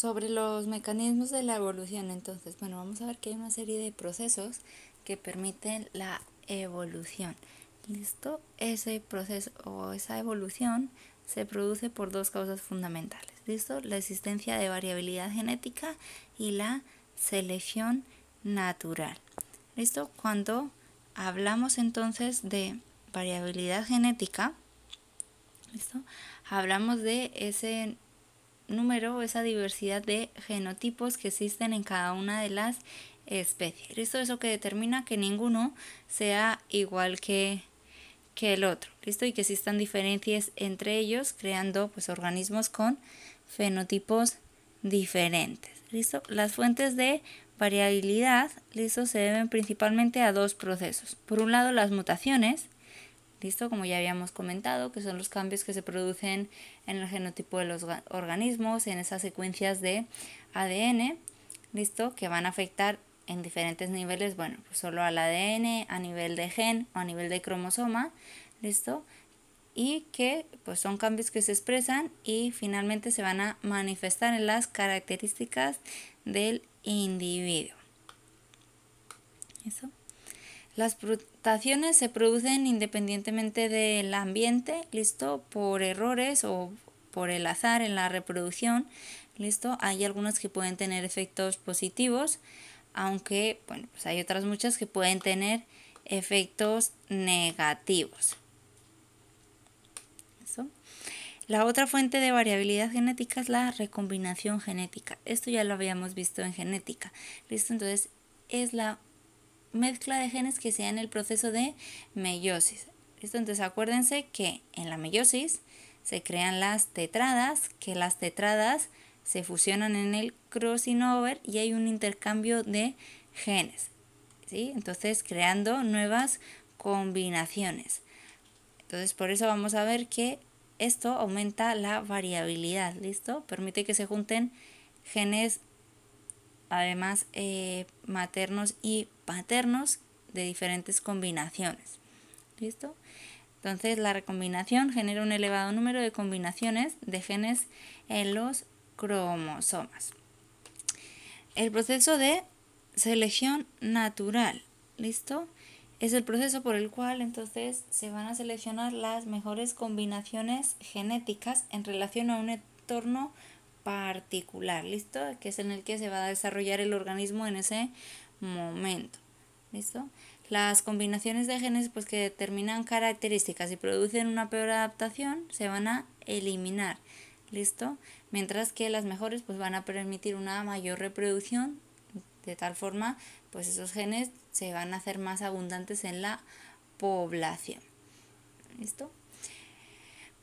Sobre los mecanismos de la evolución, entonces, bueno, vamos a ver que hay una serie de procesos que permiten la evolución. ¿Listo? Ese proceso o esa evolución se produce por dos causas fundamentales. ¿Listo? La existencia de variabilidad genética y la selección natural. ¿Listo? Cuando hablamos entonces de variabilidad genética, ¿listo? Hablamos de ese número, esa diversidad de genotipos que existen en cada una de las especies. Listo, eso que determina que ninguno sea igual que, que el otro, listo, y que existan diferencias entre ellos, creando pues organismos con fenotipos diferentes. ¿Listo? Las fuentes de variabilidad, ¿listo? Se deben principalmente a dos procesos. Por un lado, las mutaciones, ¿Listo? Como ya habíamos comentado, que son los cambios que se producen en el genotipo de los organismos, en esas secuencias de ADN, ¿listo? Que van a afectar en diferentes niveles, bueno, pues solo al ADN, a nivel de gen o a nivel de cromosoma, ¿listo? Y que pues son cambios que se expresan y finalmente se van a manifestar en las características del individuo. Eso. Las mutaciones se producen independientemente del ambiente, listo, por errores o por el azar en la reproducción, listo. Hay algunas que pueden tener efectos positivos, aunque, bueno, pues hay otras muchas que pueden tener efectos negativos. ¿Listo? La otra fuente de variabilidad genética es la recombinación genética. Esto ya lo habíamos visto en genética. ¿Listo? Entonces, es la mezcla de genes que sea en el proceso de meiosis. ¿Listo? Entonces acuérdense que en la meiosis se crean las tetradas, que las tetradas se fusionan en el crossing over y hay un intercambio de genes. Entonces creando nuevas combinaciones. Entonces por eso vamos a ver que esto aumenta la variabilidad, ¿listo? Permite que se junten genes además eh, maternos y paternos de diferentes combinaciones. ¿Listo? Entonces la recombinación genera un elevado número de combinaciones de genes en los cromosomas. El proceso de selección natural, ¿listo? Es el proceso por el cual entonces se van a seleccionar las mejores combinaciones genéticas en relación a un entorno particular, ¿listo? Que es en el que se va a desarrollar el organismo en ese momento. ¿Listo? Las combinaciones de genes pues, que determinan características y producen una peor adaptación se van a eliminar. ¿Listo? Mientras que las mejores pues, van a permitir una mayor reproducción, de tal forma, pues esos genes se van a hacer más abundantes en la población. ¿Listo?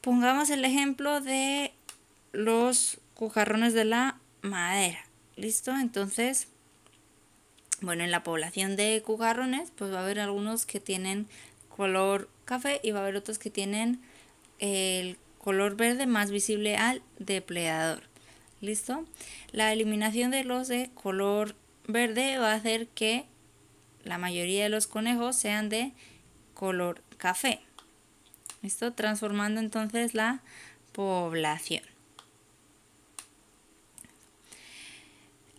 Pongamos el ejemplo de los cujarrones de la madera. ¿Listo? Entonces, bueno, en la población de cucarrones, pues va a haber algunos que tienen color café y va a haber otros que tienen el color verde más visible al depredador. ¿Listo? La eliminación de los de color verde va a hacer que la mayoría de los conejos sean de color café. ¿Listo? Transformando entonces la población.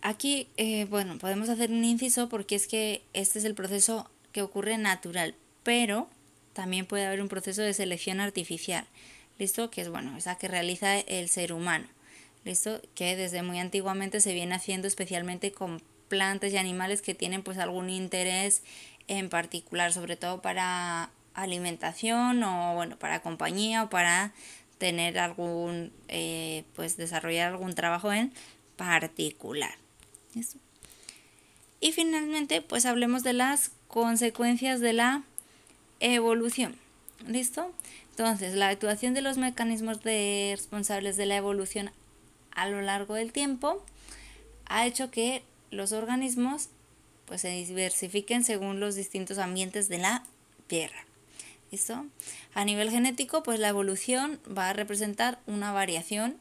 Aquí, eh, bueno, podemos hacer un inciso porque es que este es el proceso que ocurre natural, pero también puede haber un proceso de selección artificial, ¿listo? Que es, bueno, esa que realiza el ser humano, ¿listo? Que desde muy antiguamente se viene haciendo especialmente con plantas y animales que tienen pues algún interés en particular, sobre todo para alimentación o bueno, para compañía o para tener algún, eh, pues, desarrollar algún trabajo en particular. Y finalmente, pues hablemos de las consecuencias de la evolución. ¿Listo? Entonces, la actuación de los mecanismos responsables de la evolución a lo largo del tiempo ha hecho que los organismos pues, se diversifiquen según los distintos ambientes de la Tierra. ¿Listo? A nivel genético, pues la evolución va a representar una variación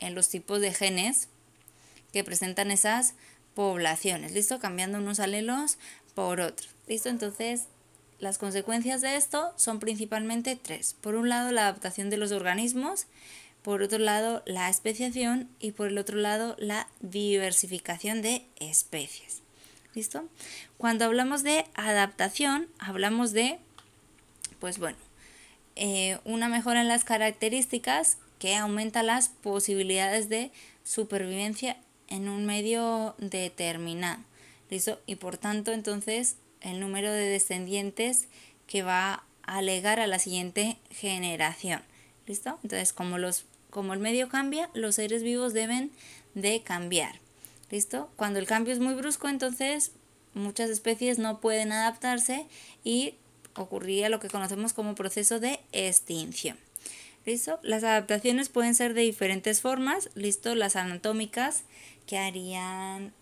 en los tipos de genes que presentan esas poblaciones, ¿listo? Cambiando unos alelos por otros, ¿listo? Entonces, las consecuencias de esto son principalmente tres. Por un lado, la adaptación de los organismos, por otro lado, la especiación y por el otro lado, la diversificación de especies. ¿Listo? Cuando hablamos de adaptación, hablamos de, pues bueno, eh, una mejora en las características que aumenta las posibilidades de supervivencia en un medio determinado. ¿Listo? Y por tanto, entonces, el número de descendientes que va a alegar a la siguiente generación. ¿Listo? Entonces, como, los, como el medio cambia, los seres vivos deben de cambiar. ¿Listo? Cuando el cambio es muy brusco, entonces muchas especies no pueden adaptarse y ocurría lo que conocemos como proceso de extinción. ¿Listo? Las adaptaciones pueden ser de diferentes formas, ¿listo? Las anatómicas, que harían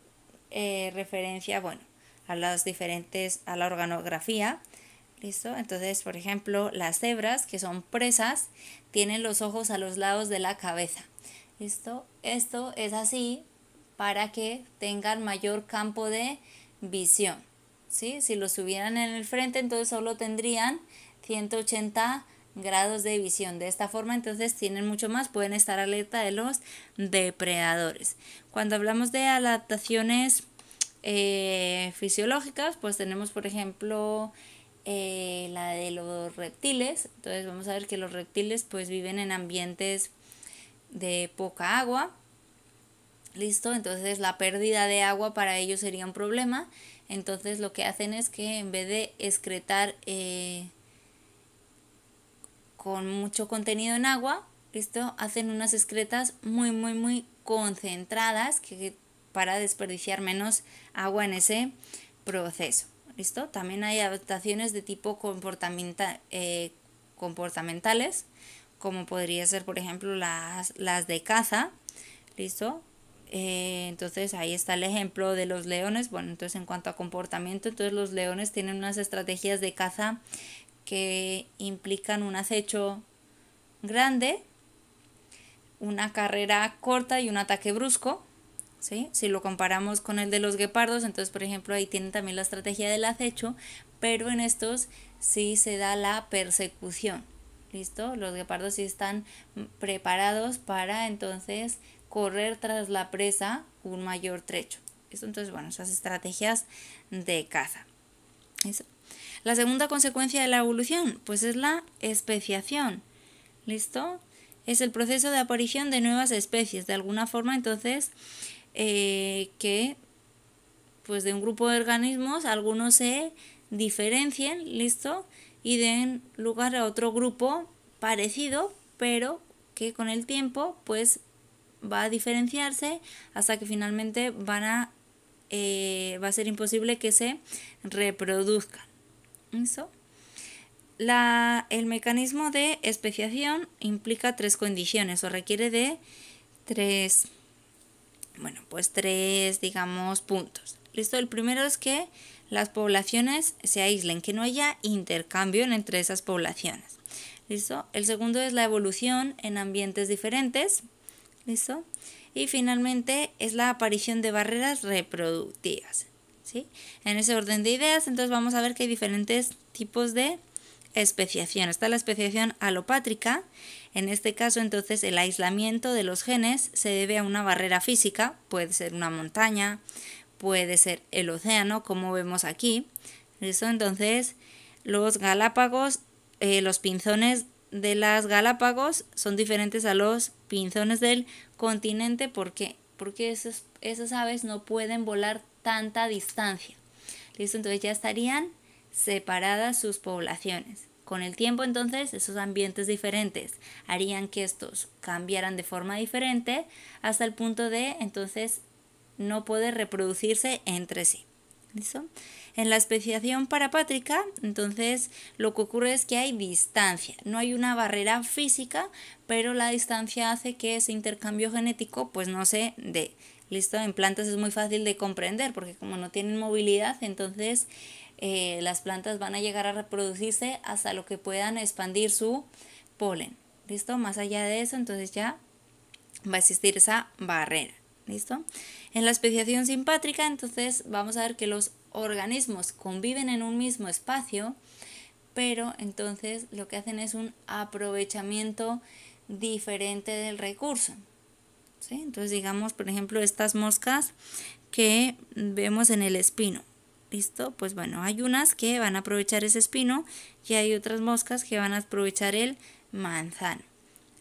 eh, referencia, bueno, a las diferentes, a la organografía. ¿Listo? Entonces, por ejemplo, las cebras, que son presas, tienen los ojos a los lados de la cabeza. ¿Listo? Esto es así para que tengan mayor campo de visión. ¿sí? Si los subieran en el frente, entonces solo tendrían 180 grados de visión. De esta forma entonces tienen mucho más, pueden estar alerta de los depredadores. Cuando hablamos de adaptaciones eh, fisiológicas, pues tenemos por ejemplo eh, la de los reptiles. Entonces vamos a ver que los reptiles pues viven en ambientes de poca agua. Listo, entonces la pérdida de agua para ellos sería un problema. Entonces lo que hacen es que en vez de excretar eh, con mucho contenido en agua, ¿listo? Hacen unas excretas muy, muy, muy concentradas que, para desperdiciar menos agua en ese proceso, ¿listo? También hay adaptaciones de tipo eh, comportamentales, como podría ser, por ejemplo, las, las de caza, ¿listo? Eh, entonces ahí está el ejemplo de los leones. Bueno, entonces en cuanto a comportamiento, entonces los leones tienen unas estrategias de caza que implican un acecho grande, una carrera corta y un ataque brusco. Si lo comparamos con el de los guepardos, entonces por ejemplo ahí tienen también la estrategia del acecho, pero en estos sí se da la persecución. ¿Listo? Los guepardos sí están preparados para entonces correr tras la presa un mayor trecho. entonces, bueno, esas estrategias de caza. Eso. La segunda consecuencia de la evolución, pues es la especiación. ¿Listo? Es el proceso de aparición de nuevas especies, de alguna forma, entonces, eh, que pues de un grupo de organismos algunos se diferencien, ¿listo? Y den lugar a otro grupo parecido, pero que con el tiempo pues va a diferenciarse hasta que finalmente van a eh, va a ser imposible que se reproduzcan. el mecanismo de especiación implica tres condiciones o requiere de tres, bueno, pues tres, digamos, puntos. ¿Listo? El primero es que las poblaciones se aíslen, que no haya intercambio entre esas poblaciones. ¿Listo? El segundo es la evolución en ambientes diferentes eso Y finalmente es la aparición de barreras reproductivas, ¿sí? En ese orden de ideas, entonces vamos a ver que hay diferentes tipos de especiación. Está la especiación alopátrica, en este caso entonces el aislamiento de los genes se debe a una barrera física, puede ser una montaña, puede ser el océano, como vemos aquí. eso Entonces, los galápagos, eh, los pinzones de las Galápagos son diferentes a los pinzones del continente. ¿Por Porque esas aves no pueden volar tanta distancia. ¿Listo? Entonces ya estarían separadas sus poblaciones. Con el tiempo entonces esos ambientes diferentes harían que estos cambiaran de forma diferente hasta el punto de entonces no poder reproducirse entre sí en la especiación parapátrica, entonces lo que ocurre es que hay distancia, no hay una barrera física, pero la distancia hace que ese intercambio genético pues no se dé. Listo, en plantas es muy fácil de comprender porque como no tienen movilidad, entonces eh, las plantas van a llegar a reproducirse hasta lo que puedan expandir su polen. ¿Listo? Más allá de eso, entonces ya va a existir esa barrera. ¿listo? En la especiación simpátrica, entonces, vamos a ver que los organismos conviven en un mismo espacio, pero entonces lo que hacen es un aprovechamiento diferente del recurso. ¿sí? Entonces, digamos, por ejemplo, estas moscas que vemos en el espino. ¿Listo? Pues bueno, hay unas que van a aprovechar ese espino y hay otras moscas que van a aprovechar el manzano.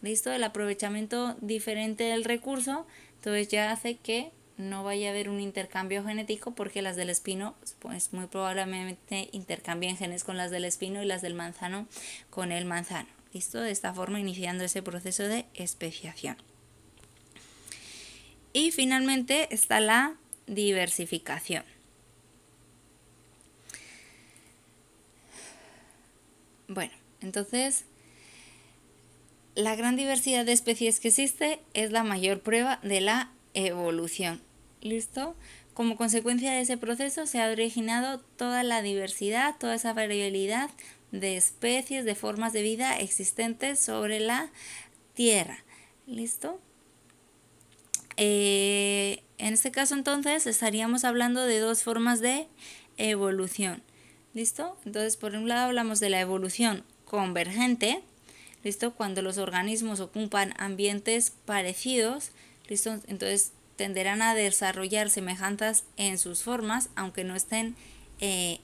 ¿Listo? El aprovechamiento diferente del recurso entonces ya hace que no vaya a haber un intercambio genético porque las del espino pues muy probablemente intercambien genes con las del espino y las del manzano con el manzano. ¿Listo? De esta forma iniciando ese proceso de especiación. Y finalmente está la diversificación. Bueno, entonces la gran diversidad de especies que existe es la mayor prueba de la evolución. ¿Listo? Como consecuencia de ese proceso se ha originado toda la diversidad, toda esa variabilidad de especies, de formas de vida existentes sobre la Tierra. ¿Listo? Eh, en este caso entonces estaríamos hablando de dos formas de evolución. ¿Listo? Entonces por un lado hablamos de la evolución convergente, cuando los organismos ocupan ambientes parecidos, ¿listo? Entonces tenderán a desarrollar semejanzas en sus formas, aunque no estén eh,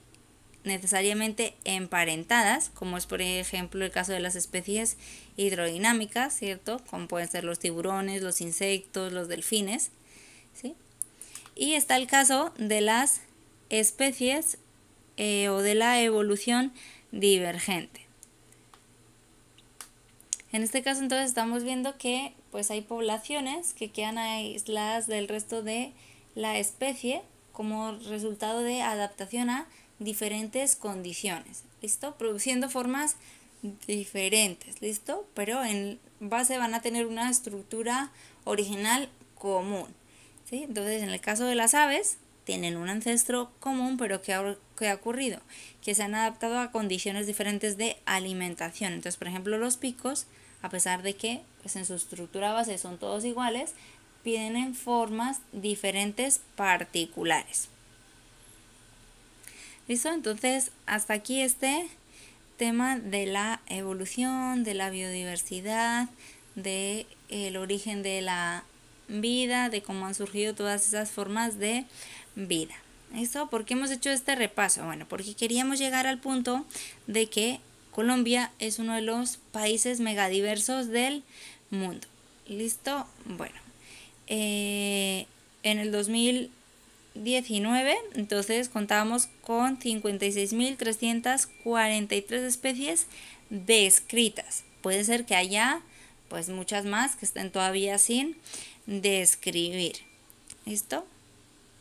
necesariamente emparentadas, como es por ejemplo el caso de las especies hidrodinámicas, ¿cierto? Como pueden ser los tiburones, los insectos, los delfines, Y está el caso de las especies eh, o de la evolución divergente. En este caso entonces estamos viendo que pues hay poblaciones que quedan aisladas del resto de la especie como resultado de adaptación a diferentes condiciones, ¿listo? Produciendo formas diferentes, ¿listo? Pero en base van a tener una estructura original común, ¿sí? Entonces, en el caso de las aves, tienen un ancestro común, pero ¿qué ha, ocurrido? Que se han adaptado a condiciones diferentes de alimentación. Entonces, por ejemplo, los picos a pesar de que pues, en su estructura base son todos iguales, tienen formas diferentes particulares. ¿Listo? Entonces, hasta aquí este tema de la evolución, de la biodiversidad, del el origen de la vida, de cómo han surgido todas esas formas de vida. ¿Listo? ¿Por qué hemos hecho este repaso? Bueno, porque queríamos llegar al punto de que Colombia es uno de los países megadiversos del mundo. ¿Listo? Bueno, eh, en el 2019 entonces contábamos con 56.343 especies descritas. Puede ser que haya pues muchas más que estén todavía sin describir. ¿Listo?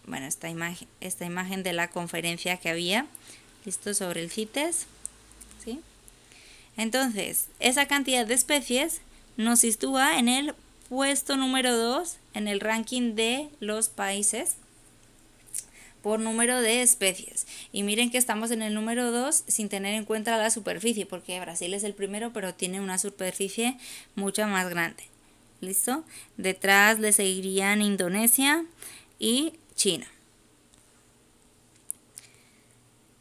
Bueno, esta imagen, esta imagen de la conferencia que había, ¿listo? Sobre el CITES, ¿sí? Entonces, esa cantidad de especies nos sitúa en el puesto número 2 en el ranking de los países por número de especies. Y miren que estamos en el número 2 sin tener en cuenta la superficie, porque Brasil es el primero, pero tiene una superficie mucho más grande. ¿Listo? Detrás le seguirían Indonesia y China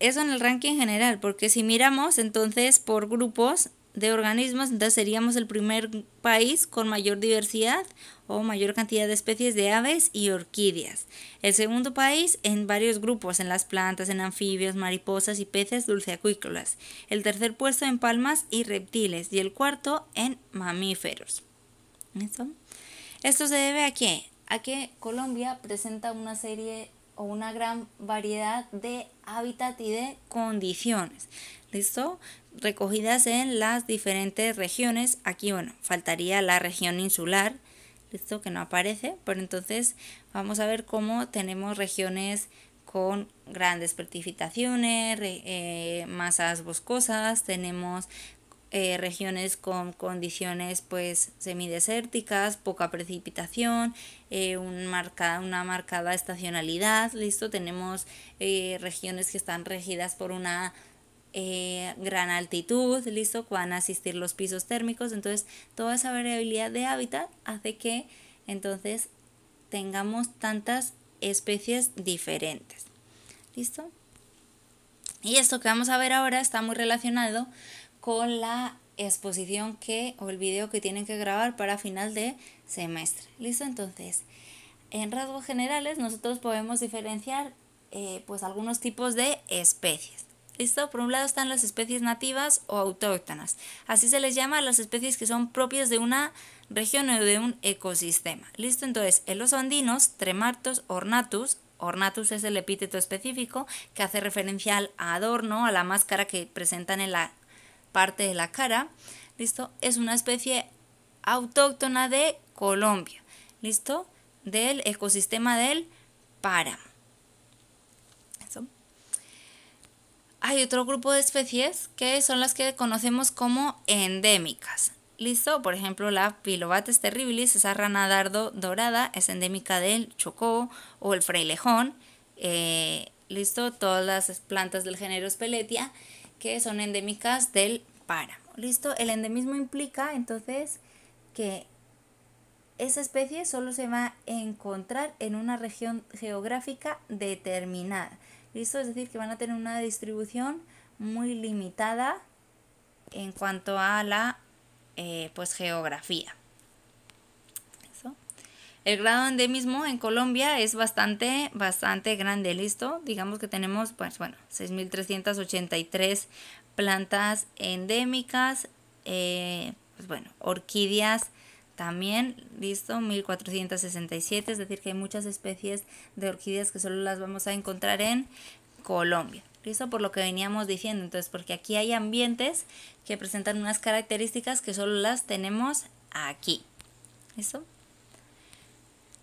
eso en el ranking general, porque si miramos entonces por grupos de organismos, entonces seríamos el primer país con mayor diversidad o mayor cantidad de especies de aves y orquídeas. El segundo país en varios grupos, en las plantas, en anfibios, mariposas y peces dulceacuícolas. El tercer puesto en palmas y reptiles y el cuarto en mamíferos. Esto se debe a qué? A que Colombia presenta una serie una gran variedad de hábitat y de condiciones. ¿Listo? Recogidas en las diferentes regiones. Aquí, bueno, faltaría la región insular, ¿listo? Que no aparece, pero entonces vamos a ver cómo tenemos regiones con grandes precipitaciones, eh, masas boscosas, tenemos eh, regiones con condiciones pues semidesérticas, poca precipitación, eh, un una marcada estacionalidad, listo, tenemos eh, regiones que están regidas por una gran altitud, listo, van a asistir los pisos térmicos, entonces toda esa variabilidad de hábitat hace que entonces tengamos tantas especies diferentes, listo. Y esto que vamos a ver ahora está muy relacionado con la exposición que o el video que tienen que grabar para final de semestre. ¿Listo? Entonces, en rasgos generales nosotros podemos diferenciar eh, pues algunos tipos de especies. ¿Listo? Por un lado están las especies nativas o autóctonas. Así se les llama las especies que son propias de una región o de un ecosistema. ¿Listo? Entonces, en los andinos, tremartos, ornatus, ornatus es el epíteto específico que hace referencia al adorno, a la máscara que presentan en la parte de la cara, ¿listo? Es una especie autóctona de Colombia, ¿listo? Del ecosistema del páramo. Hay otro grupo de especies que son las que conocemos como endémicas. ¿Listo? Por ejemplo, la Pilobates terribilis, esa rana dardo dorada, es endémica del Chocó o el freilejón, eh, ¿Listo? Todas las plantas del género Speletia que son endémicas del páramo. ¿Listo? El endemismo implica entonces que esa especie solo se va a encontrar en una región geográfica determinada. ¿Listo? Es decir, que van a tener una distribución muy limitada en cuanto a la eh, pues, geografía. El grado de endemismo en Colombia es bastante, bastante grande, ¿listo? Digamos que tenemos, pues bueno, 6.383 plantas endémicas, eh, pues bueno, orquídeas también, listo, 1.467, es decir, que hay muchas especies de orquídeas que solo las vamos a encontrar en Colombia. ¿listo? Por lo que veníamos diciendo, entonces, porque aquí hay ambientes que presentan unas características que solo las tenemos aquí, ¿listo?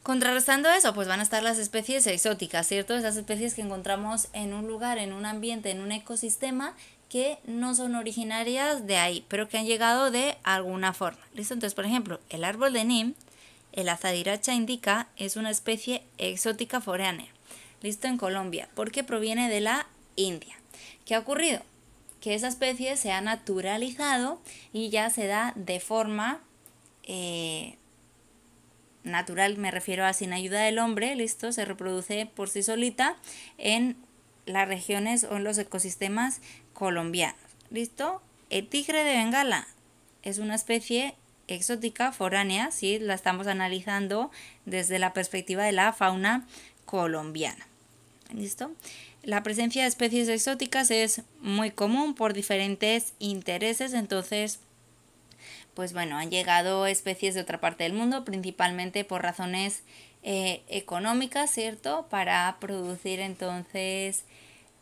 Contrarrestando eso, pues van a estar las especies exóticas, ¿cierto? Esas especies que encontramos en un lugar, en un ambiente, en un ecosistema que no son originarias de ahí, pero que han llegado de alguna forma. ¿Listo? Entonces, por ejemplo, el árbol de Nim, el azadiracha indica, es una especie exótica foránea. ¿Listo? En Colombia, porque proviene de la India. ¿Qué ha ocurrido? Que esa especie se ha naturalizado y ya se da de forma eh, natural me refiero a sin ayuda del hombre, listo, se reproduce por sí solita en las regiones o en los ecosistemas colombianos, listo. El tigre de Bengala es una especie exótica foránea, si ¿sí? la estamos analizando desde la perspectiva de la fauna colombiana. ¿Listo? La presencia de especies exóticas es muy común por diferentes intereses, entonces pues bueno, han llegado especies de otra parte del mundo, principalmente por razones eh, económicas, ¿cierto? Para producir entonces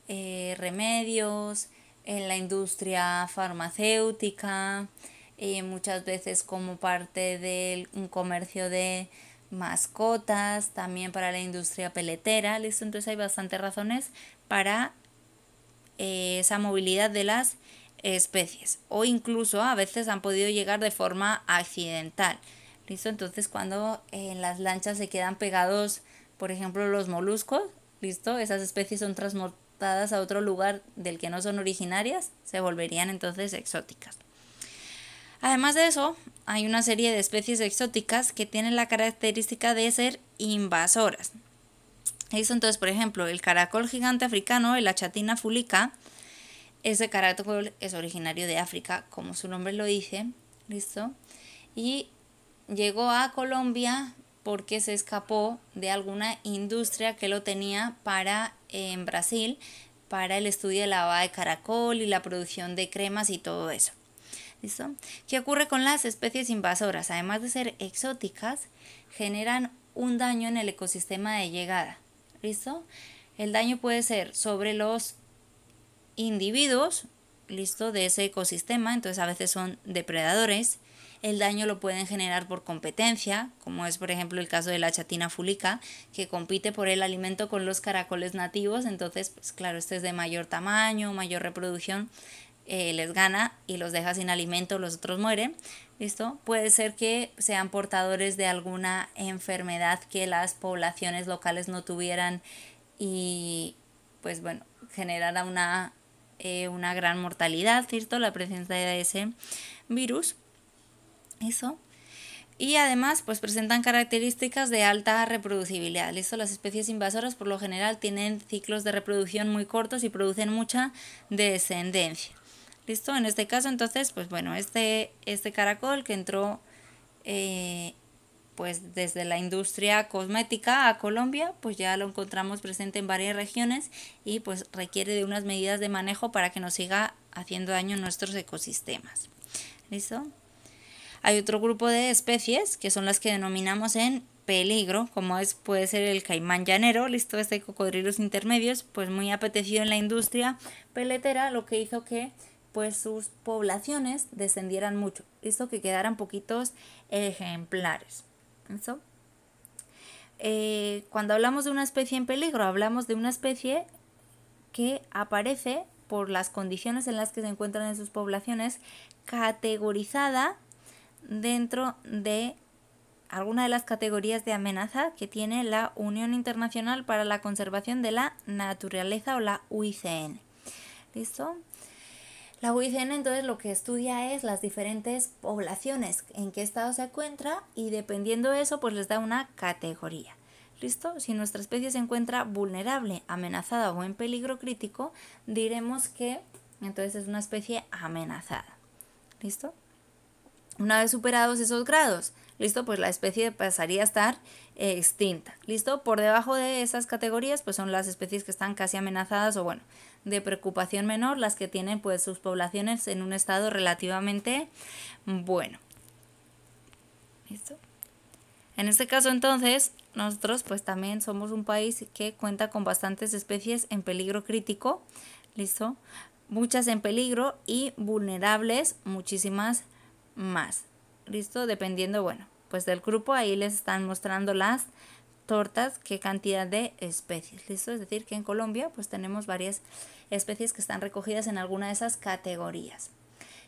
eh, remedios en la industria farmacéutica, y eh, muchas veces como parte de un comercio de mascotas, también para la industria peletera, ¿listo? Entonces hay bastantes razones para esa movilidad de las especies o incluso a veces han podido llegar de forma accidental. ¿Listo? Entonces cuando en eh, las lanchas se quedan pegados, por ejemplo, los moluscos, ¿listo? Esas especies son transportadas a otro lugar del que no son originarias, se volverían entonces exóticas. Además de eso, hay una serie de especies exóticas que tienen la característica de ser invasoras. ¿Listo? Entonces, por ejemplo, el caracol gigante africano, la chatina fulica, ese caracol es originario de África, como su nombre lo dice, ¿listo? Y llegó a Colombia porque se escapó de alguna industria que lo tenía para en Brasil para el estudio de lavada de caracol y la producción de cremas y todo eso. ¿Listo? ¿Qué ocurre con las especies invasoras? Además de ser exóticas, generan un daño en el ecosistema de llegada. ¿Listo? El daño puede ser sobre los individuos, listo, de ese ecosistema, entonces a veces son depredadores. El daño lo pueden generar por competencia, como es por ejemplo el caso de la chatina fulica, que compite por el alimento con los caracoles nativos, entonces, pues claro, este es de mayor tamaño, mayor reproducción, eh, les gana y los deja sin alimento, los otros mueren, ¿listo? Puede ser que sean portadores de alguna enfermedad que las poblaciones locales no tuvieran y pues bueno, generara una eh, una gran mortalidad, ¿cierto? La presencia de ese virus. Eso. Y además, pues presentan características de alta reproducibilidad. ¿Listo? Las especies invasoras por lo general tienen ciclos de reproducción muy cortos y producen mucha descendencia. ¿Listo? En este caso, entonces, pues bueno, este, este caracol que entró eh, pues desde la industria cosmética a Colombia, pues ya lo encontramos presente en varias regiones y pues requiere de unas medidas de manejo para que no siga haciendo daño a nuestros ecosistemas. ¿Listo? Hay otro grupo de especies que son las que denominamos en peligro, como es, puede ser el caimán llanero, listo, este cocodrilos intermedios, pues muy apetecido en la industria peletera, lo que hizo que pues sus poblaciones descendieran mucho, listo, que quedaran poquitos ejemplares. Eh, cuando hablamos de una especie en peligro, hablamos de una especie que aparece por las condiciones en las que se encuentran en sus poblaciones categorizada dentro de alguna de las categorías de amenaza que tiene la Unión Internacional para la Conservación de la Naturaleza o la UICN. ¿Listo? La UICN entonces lo que estudia es las diferentes poblaciones en qué estado se encuentra y dependiendo de eso pues les da una categoría. ¿Listo? Si nuestra especie se encuentra vulnerable, amenazada o en peligro crítico, diremos que entonces es una especie amenazada. ¿Listo? Una vez superados esos grados, ¿listo? Pues la especie pasaría a estar eh, extinta, ¿listo? Por debajo de esas categorías, pues son las especies que están casi amenazadas o bueno, de preocupación menor las que tienen pues sus poblaciones en un estado relativamente bueno. En este caso entonces, nosotros pues también somos un país que cuenta con bastantes especies en peligro crítico, ¿listo? Muchas en peligro y vulnerables, muchísimas más, ¿listo? Dependiendo, bueno, pues del grupo, ahí les están mostrando las tortas qué cantidad de especies, ¿listo? Es decir, que en Colombia pues tenemos varias especies que están recogidas en alguna de esas categorías.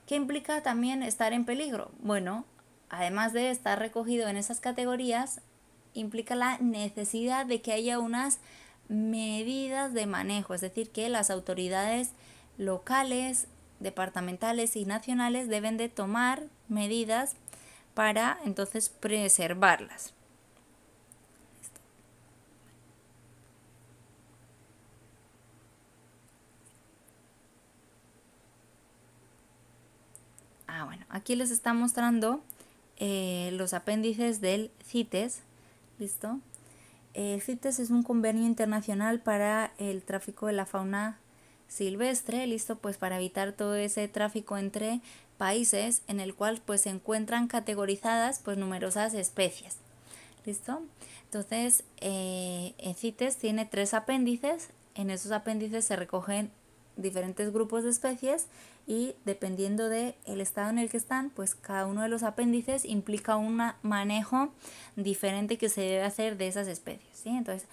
¿Qué implica también estar en peligro? Bueno, además de estar recogido en esas categorías, implica la necesidad de que haya unas medidas de manejo, es decir, que las autoridades locales, departamentales y nacionales deben de tomar medidas para entonces preservarlas. Ah, bueno, aquí les está mostrando eh, los apéndices del CITES, ¿listo? El CITES es un convenio internacional para el tráfico de la fauna silvestre, listo, pues para evitar todo ese tráfico entre países en el cual pues se encuentran categorizadas pues numerosas especies, listo. Entonces, eh, el CITES tiene tres apéndices, en esos apéndices se recogen diferentes grupos de especies y dependiendo del estado en el que están, pues cada uno de los apéndices implica un manejo diferente que se debe hacer de esas especies. ¿sí? Entonces,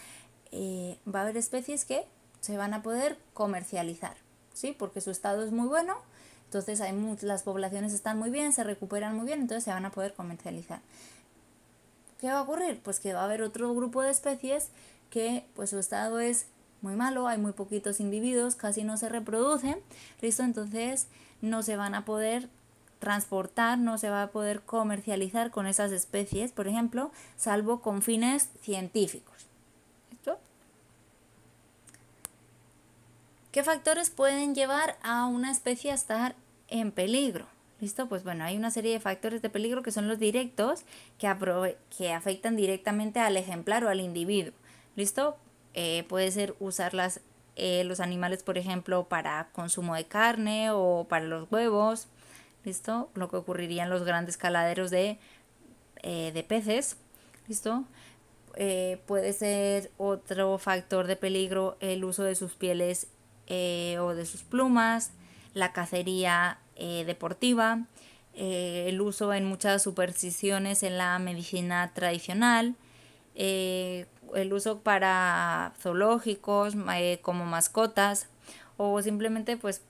eh, va a haber especies que se van a poder comercializar, ¿sí? porque su estado es muy bueno, entonces hay las poblaciones están muy bien, se recuperan muy bien, entonces se van a poder comercializar. ¿Qué va a ocurrir? Pues que va a haber otro grupo de especies que pues su estado es muy malo, hay muy poquitos individuos, casi no se reproducen, ¿listo? Entonces no se van a poder transportar, no se va a poder comercializar con esas especies, por ejemplo, salvo con fines científicos. ¿Listo? ¿Qué factores pueden llevar a una especie a estar en peligro? ¿Listo? Pues bueno, hay una serie de factores de peligro que son los directos que, que afectan directamente al ejemplar o al individuo. ¿Listo? Eh, puede ser usarlas eh, los animales, por ejemplo, para consumo de carne o para los huevos. ¿Listo? Lo que ocurriría en los grandes caladeros de, eh, peces. ¿Listo? puede ser otro factor de peligro el uso de sus pieles o de sus plumas, la cacería deportiva, el uso en muchas supersticiones en la medicina tradicional, eh, el uso para zoológicos, eh, como mascotas, o simplemente pues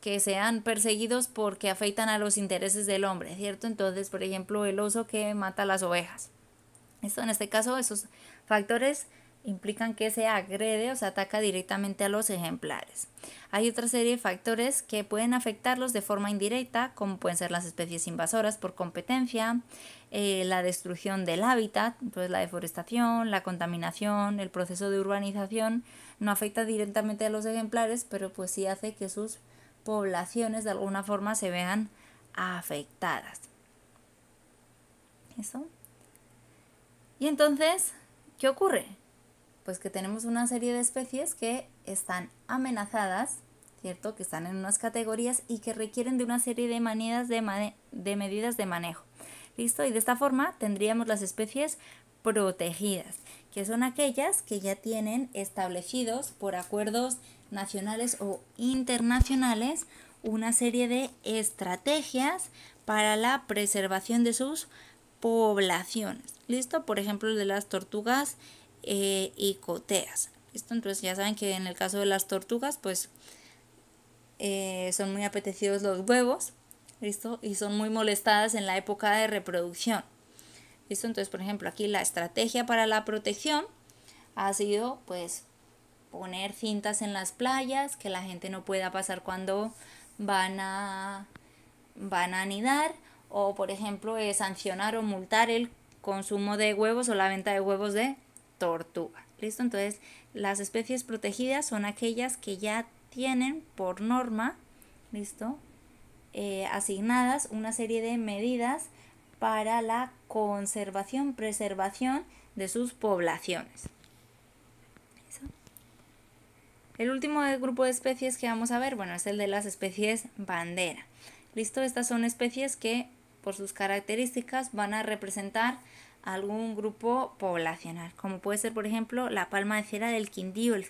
que sean perseguidos porque afectan a los intereses del hombre, ¿cierto? Entonces, por ejemplo, el oso que mata a las ovejas. Esto en este caso, esos factores implican que se agrede o se ataca directamente a los ejemplares. Hay otra serie de factores que pueden afectarlos de forma indirecta, como pueden ser las especies invasoras por competencia, eh, la destrucción del hábitat, entonces pues la deforestación, la contaminación, el proceso de urbanización, no afecta directamente a los ejemplares, pero pues sí hace que sus poblaciones de alguna forma se vean afectadas. ¿Eso? Y entonces, ¿qué ocurre? pues que tenemos una serie de especies que están amenazadas, ¿cierto? Que están en unas categorías y que requieren de una serie de, de medidas de manejo. ¿Listo? Y de esta forma tendríamos las especies protegidas, que son aquellas que ya tienen establecidos por acuerdos nacionales o internacionales una serie de estrategias para la preservación de sus poblaciones. ¿Listo? Por ejemplo, el de las tortugas eh, y coteas. ¿Listo? Entonces ya saben que en el caso de las tortugas, pues eh, son muy apetecidos los huevos, ¿listo? Y son muy molestadas en la época de reproducción. ¿Listo? Entonces, por ejemplo, aquí la estrategia para la protección ha sido pues poner cintas en las playas que la gente no pueda pasar cuando van a van a anidar o por ejemplo sancionar o multar el consumo de huevos o la venta de huevos de tortuga. ¿Listo? Entonces, las especies protegidas son aquellas que ya tienen por norma, ¿listo? Eh, asignadas una serie de medidas para la conservación, preservación de sus poblaciones. El último grupo de especies que vamos a ver, bueno, es el de las especies bandera. Listo, estas son especies que por sus características van a representar algún grupo poblacional, como puede ser, por ejemplo, la palma de cera del Quindío, el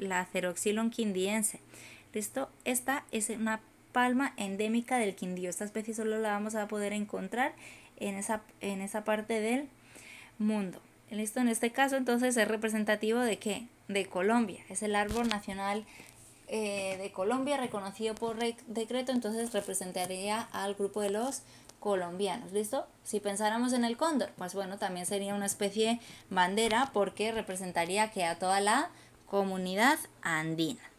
la ceroxilon quindiense. ¿Listo? Esta es una palma endémica del Quindío. Esta especie solo la vamos a poder encontrar en esa, en esa parte del mundo. ¿Listo? En este caso, entonces, es representativo de qué? De Colombia. Es el árbol nacional eh, de Colombia reconocido por decreto, entonces representaría al grupo de los colombianos, ¿listo? Si pensáramos en el cóndor, pues bueno, también sería una especie bandera porque representaría que a toda la comunidad andina.